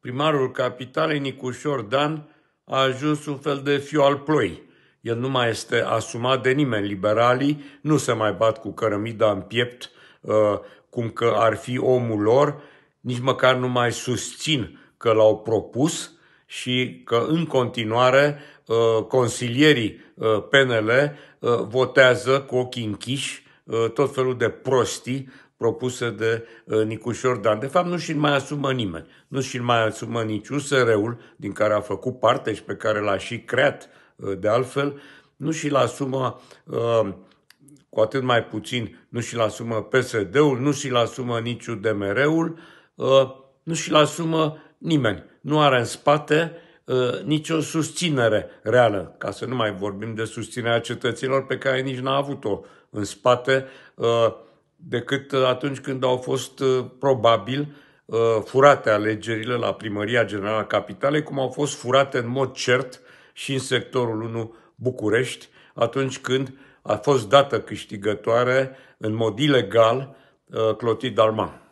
Primarul capitalei, Nicușor Dan, a ajuns un fel de fiu al ploii. El nu mai este asumat de nimeni. Liberalii nu se mai bat cu cărămida în piept, uh, cum că ar fi omul lor, nici măcar nu mai susțin că l-au propus și că în continuare uh, consilierii uh, PNL votează cu ochii închiși Uh, tot felul de prostii propuse de uh, Nicușor Dan. De fapt, nu și-l mai asumă nimeni. Nu și-l mai asumă nici USR-ul, din care a făcut parte și pe care l-a și creat uh, de altfel, nu și-l asumă cu atât mai puțin, nu și-l asumă PSD-ul, nu și-l asumă nici UDMR-ul, nu și-l asumă nimeni. Nu are în spate uh, Ă, nicio susținere reală, ca să nu mai vorbim de susținerea cetățenilor pe care nici n-a avut-o în spate, ă, decât atunci când au fost ă, probabil furate alegerile la Primăria Generală a Capitalei, cum au fost furate în mod cert și în sectorul 1 București, atunci când a fost dată câștigătoare în mod ilegal Clotilde Armand.